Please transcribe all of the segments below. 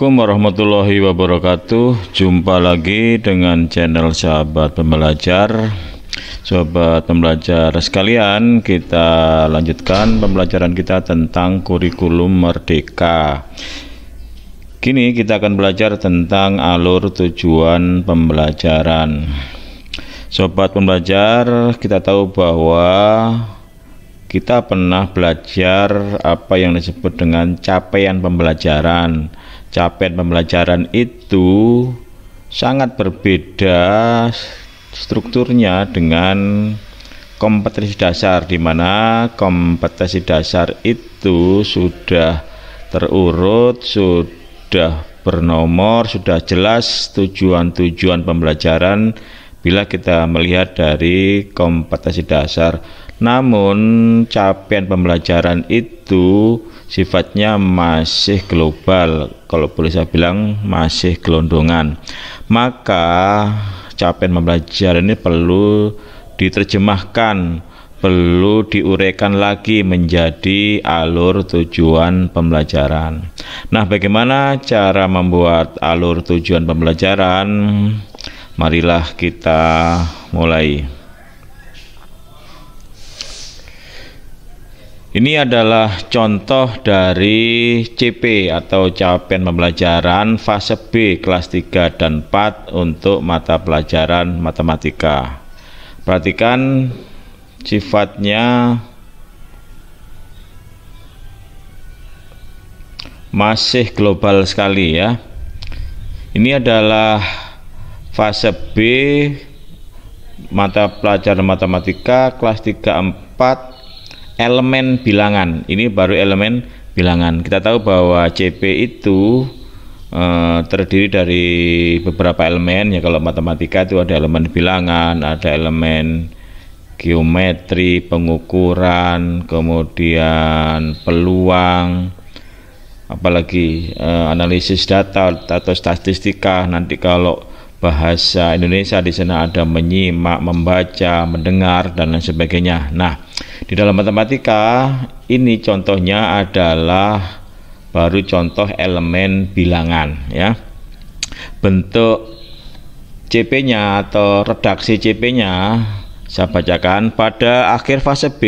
Assalamualaikum warahmatullahi wabarakatuh Jumpa lagi dengan channel sahabat pembelajar sahabat pembelajar sekalian Kita lanjutkan pembelajaran kita tentang kurikulum merdeka Kini kita akan belajar tentang alur tujuan pembelajaran Sobat pembelajar kita tahu bahwa kita pernah belajar apa yang disebut dengan capaian pembelajaran capaian pembelajaran itu sangat berbeda strukturnya dengan kompetensi dasar di mana kompetensi dasar itu sudah terurut, sudah bernomor, sudah jelas tujuan-tujuan pembelajaran bila kita melihat dari kompetensi dasar. Namun capaian pembelajaran itu sifatnya masih global, kalau boleh saya bilang masih gelondongan. Maka capaian pembelajaran ini perlu diterjemahkan, perlu diuraikan lagi menjadi alur tujuan pembelajaran. Nah, bagaimana cara membuat alur tujuan pembelajaran? Marilah kita mulai. Ini adalah contoh dari CP atau capaian pembelajaran fase B kelas 3 dan 4 untuk mata pelajaran matematika. Perhatikan sifatnya masih global sekali ya. Ini adalah fase B mata pelajaran matematika kelas 3 4 elemen bilangan. Ini baru elemen bilangan. Kita tahu bahwa CP itu e, terdiri dari beberapa elemen. Ya kalau matematika itu ada elemen bilangan, ada elemen geometri, pengukuran, kemudian peluang, apalagi e, analisis data atau statistika. Nanti kalau bahasa Indonesia di sana ada menyimak, membaca, mendengar dan lain sebagainya. Nah, di dalam matematika ini contohnya adalah baru contoh elemen bilangan ya. Bentuk CP-nya atau redaksi CP-nya saya bacakan pada akhir fase B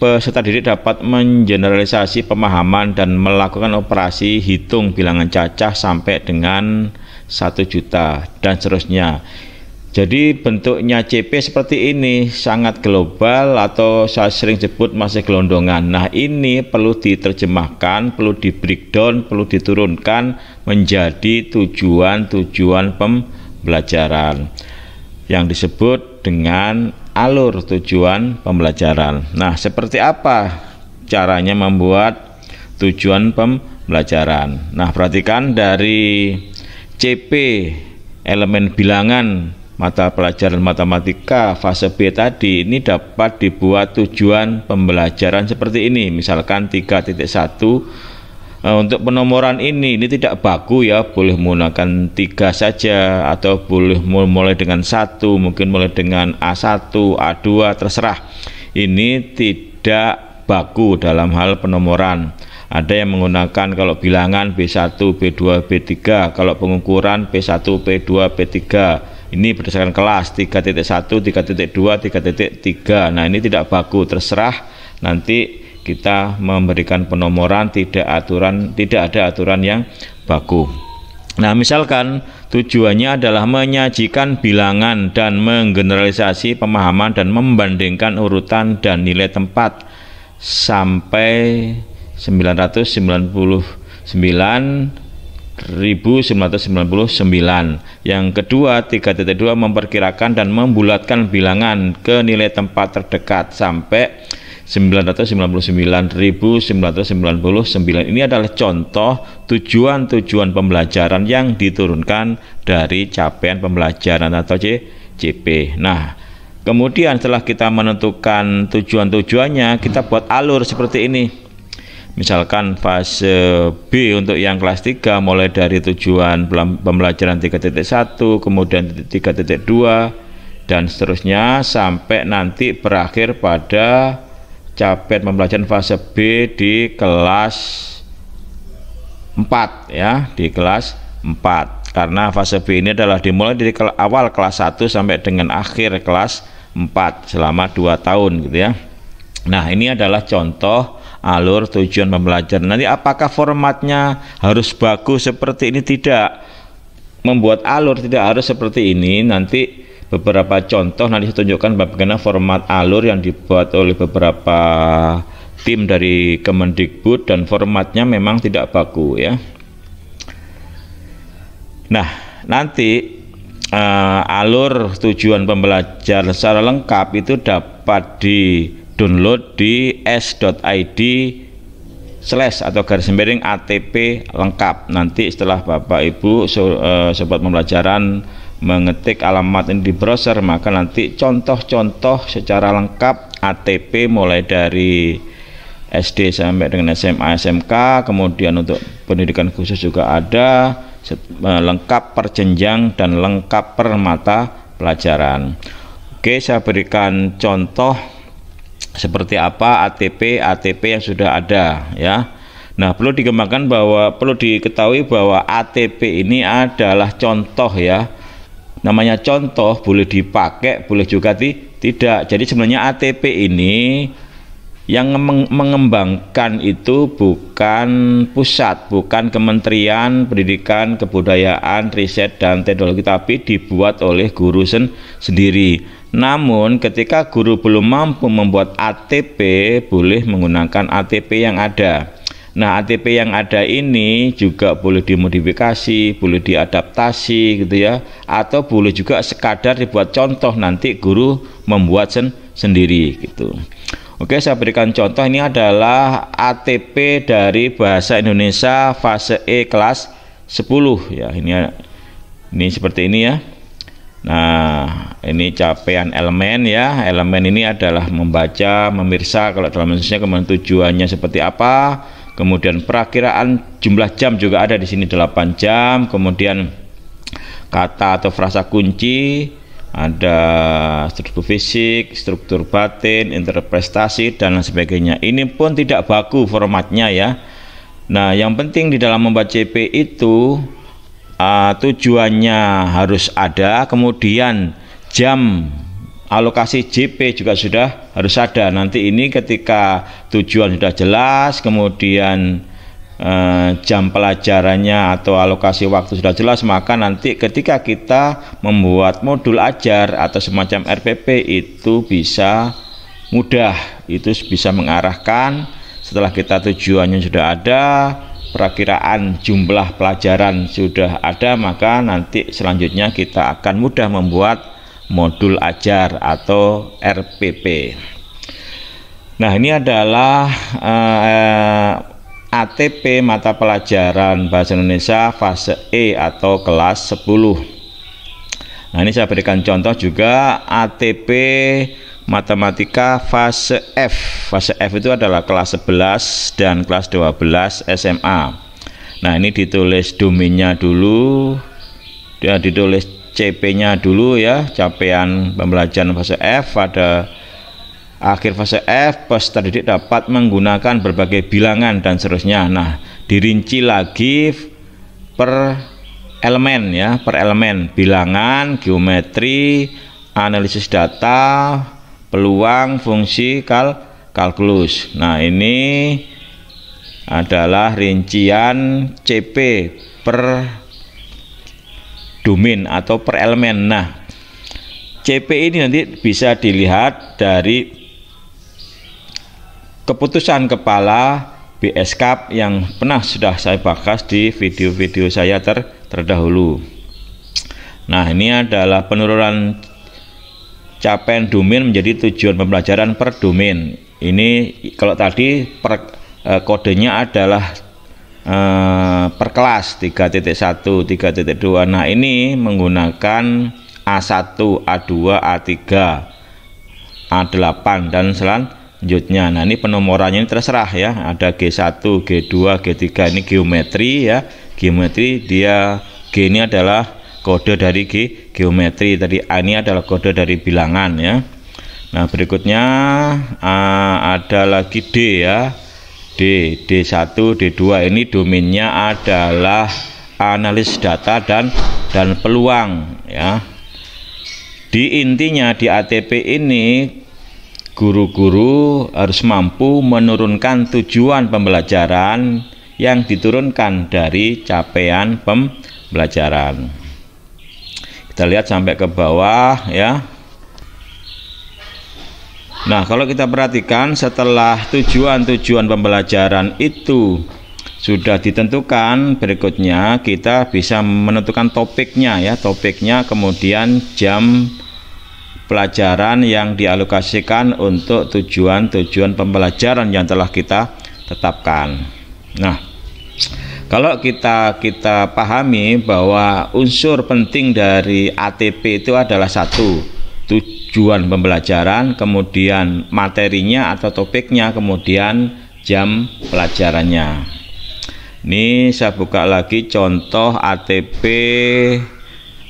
peserta didik dapat mengeneralisasi pemahaman dan melakukan operasi hitung bilangan cacah sampai dengan satu juta dan seterusnya jadi bentuknya CP seperti ini sangat global atau saya sering sebut masih gelondongan. Nah ini perlu diterjemahkan, perlu di breakdown, perlu diturunkan menjadi tujuan-tujuan pembelajaran yang disebut dengan alur tujuan pembelajaran. Nah seperti apa caranya membuat tujuan pembelajaran? Nah perhatikan dari CP elemen bilangan mata pelajaran matematika fase B tadi ini dapat dibuat tujuan pembelajaran seperti ini misalkan 3.1 nah, eh, untuk penomoran ini ini tidak baku ya boleh menggunakan tiga saja atau boleh mulai dengan satu mungkin mulai dengan A1 A2 terserah ini tidak baku dalam hal penomoran ada yang menggunakan kalau bilangan B1, B2, B3 kalau pengukuran B1, B2, B3 ini berdasarkan kelas 3.1, 3.2, 3.3. Nah, ini tidak baku, terserah nanti kita memberikan penomoran tidak aturan tidak ada aturan yang baku. Nah, misalkan tujuannya adalah menyajikan bilangan dan menggeneralisasi pemahaman dan membandingkan urutan dan nilai tempat sampai 999 1999. Yang kedua, 3.2 memperkirakan dan membulatkan bilangan ke nilai tempat terdekat sampai 999.999 ini adalah contoh tujuan-tujuan pembelajaran yang diturunkan dari capaian pembelajaran atau CCP. Nah, kemudian setelah kita menentukan tujuan-tujuannya, kita buat alur seperti ini misalkan fase B untuk yang kelas 3 mulai dari tujuan pembelajaran 3.1 kemudian 3.2 dan seterusnya sampai nanti berakhir pada capet pembelajaran fase B di kelas 4 ya di kelas 4 karena fase B ini adalah dimulai dari awal kelas 1 sampai dengan akhir kelas 4 selama 2 tahun gitu ya Nah ini adalah contoh alur tujuan pembelajaran. Nanti apakah formatnya harus bagus seperti ini tidak? Membuat alur tidak harus seperti ini. Nanti beberapa contoh nanti saya tunjukkan bagaimana format alur yang dibuat oleh beberapa tim dari Kemendikbud dan formatnya memang tidak baku ya. Nah, nanti uh, alur tujuan pembelajaran secara lengkap itu dapat di download di s.id slash atau garis miring ATP lengkap nanti setelah Bapak Ibu so, uh, sobat pembelajaran mengetik alamat ini di browser maka nanti contoh-contoh secara lengkap ATP mulai dari SD sampai dengan SMA SMK kemudian untuk pendidikan khusus juga ada eh, lengkap per dan lengkap permata pelajaran Oke saya berikan contoh seperti apa ATP ATP yang sudah ada ya. Nah, perlu dikembangkan bahwa perlu diketahui bahwa ATP ini adalah contoh ya. Namanya contoh boleh dipakai, boleh juga ti tidak. Jadi sebenarnya ATP ini yang mengembangkan itu bukan pusat, bukan Kementerian Pendidikan, Kebudayaan, Riset dan Teknologi tapi dibuat oleh guru sen sendiri. Namun ketika guru belum mampu membuat ATP, boleh menggunakan ATP yang ada. Nah, ATP yang ada ini juga boleh dimodifikasi, boleh diadaptasi gitu ya, atau boleh juga sekadar dibuat contoh nanti guru membuat sen sendiri gitu. Oke, saya berikan contoh ini adalah ATP dari bahasa Indonesia fase E kelas 10 ya. Ini ini seperti ini ya. Nah, ini capaian elemen ya. Elemen ini adalah membaca, memirsa kalau dalam Indonesia kemudian tujuannya seperti apa. Kemudian perakiraan jumlah jam juga ada di sini 8 jam, kemudian kata atau frasa kunci ada struktur fisik, struktur batin, interpretasi dan lain sebagainya. Ini pun tidak baku formatnya ya. Nah, yang penting di dalam membuat CP itu uh, tujuannya harus ada, kemudian jam alokasi JP juga sudah harus ada. Nanti ini ketika tujuan sudah jelas, kemudian Eh, jam pelajarannya atau alokasi waktu sudah jelas maka nanti ketika kita membuat modul ajar atau semacam RPP itu bisa mudah itu bisa mengarahkan setelah kita tujuannya sudah ada perakiraan jumlah pelajaran sudah ada maka nanti selanjutnya kita akan mudah membuat modul ajar atau RPP Nah ini adalah eh, ATP mata pelajaran Bahasa Indonesia fase E atau kelas 10 nah ini saya berikan contoh juga ATP matematika fase F fase F itu adalah kelas 11 dan kelas 12 SMA nah ini ditulis domainnya dulu ya ditulis CP nya dulu ya capaian pembelajaran fase F pada akhir fase F peserta didik dapat menggunakan berbagai bilangan dan seterusnya nah dirinci lagi per elemen ya per elemen bilangan geometri analisis data peluang fungsi kal kalkulus nah ini adalah rincian CP per domain atau per elemen nah CP ini nanti bisa dilihat dari keputusan kepala BSK yang pernah sudah saya bahas di video-video saya ter terdahulu. Nah, ini adalah penurunan capen domain menjadi tujuan pembelajaran per domain. Ini kalau tadi per, e, kodenya adalah e, per kelas 3.1, 3.2. Nah, ini menggunakan A1, A2, A3, A8 dan selanjutnya Selanjutnya, Nah, ini penomorannya ini terserah ya. Ada G1, G2, G3 ini geometri ya. Geometri dia G ini adalah kode dari G, geometri. Tadi A ini adalah kode dari bilangan ya. Nah, berikutnya A, ada lagi D ya. D, D1, D2 ini domainnya adalah analis data dan dan peluang ya. Di intinya di ATP ini Guru-guru harus mampu menurunkan tujuan pembelajaran yang diturunkan dari capaian pembelajaran. Kita lihat sampai ke bawah ya. Nah, kalau kita perhatikan setelah tujuan-tujuan pembelajaran itu sudah ditentukan berikutnya kita bisa menentukan topiknya ya topiknya kemudian jam pelajaran yang dialokasikan untuk tujuan-tujuan pembelajaran yang telah kita tetapkan. Nah, kalau kita kita pahami bahwa unsur penting dari ATP itu adalah satu tujuan pembelajaran, kemudian materinya atau topiknya, kemudian jam pelajarannya. Ini saya buka lagi contoh ATP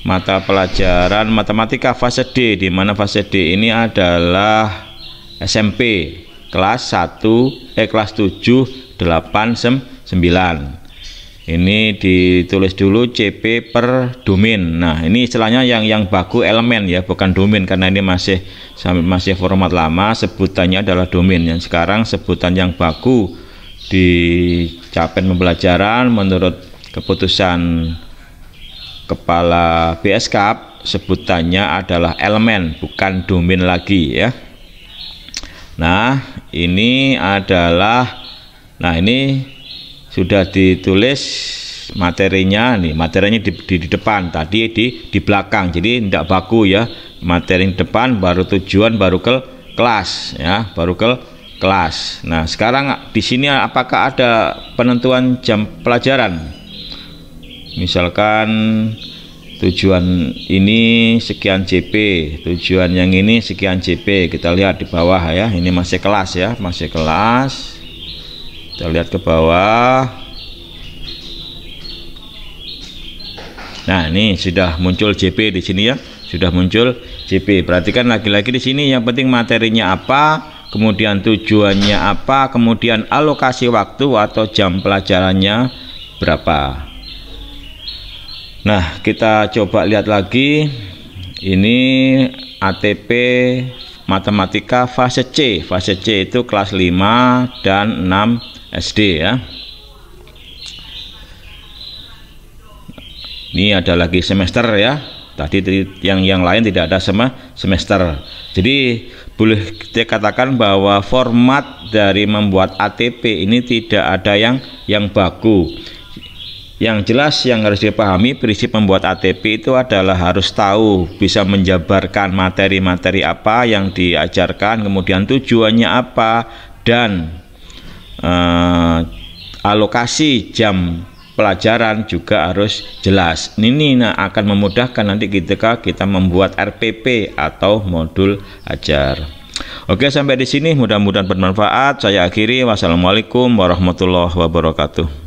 mata pelajaran matematika fase D di mana fase D ini adalah SMP kelas 1 eh kelas 7 8 9 ini ditulis dulu CP per domain nah ini istilahnya yang yang baku elemen ya bukan domain karena ini masih masih format lama sebutannya adalah domain yang sekarang sebutan yang baku di capen pembelajaran menurut keputusan kepala BSK sebutannya adalah elemen bukan domain lagi ya nah ini adalah nah ini sudah ditulis materinya nih materinya di, di, di depan tadi di di belakang jadi tidak baku ya materi depan baru tujuan baru ke kelas ya baru ke kelas nah sekarang di sini apakah ada penentuan jam pelajaran misalkan tujuan ini sekian CP tujuan yang ini sekian CP kita lihat di bawah ya ini masih kelas ya masih kelas kita lihat ke bawah nah ini sudah muncul CP di sini ya sudah muncul CP. perhatikan lagi-lagi di sini yang penting materinya apa kemudian tujuannya apa kemudian alokasi waktu atau jam pelajarannya berapa Nah, kita coba lihat lagi. Ini ATP matematika fase C. Fase C itu kelas 5 dan 6 SD ya. Ini ada lagi semester ya. Tadi yang yang lain tidak ada sama semester. Jadi boleh kita katakan bahwa format dari membuat ATP ini tidak ada yang yang baku yang jelas yang harus dipahami prinsip membuat ATP itu adalah harus tahu bisa menjabarkan materi-materi apa yang diajarkan, kemudian tujuannya apa dan eh, alokasi jam pelajaran juga harus jelas. Ini nah, akan memudahkan nanti ketika kita membuat RPP atau modul ajar. Oke, sampai di sini mudah-mudahan bermanfaat. Saya akhiri. Wassalamualaikum warahmatullahi wabarakatuh.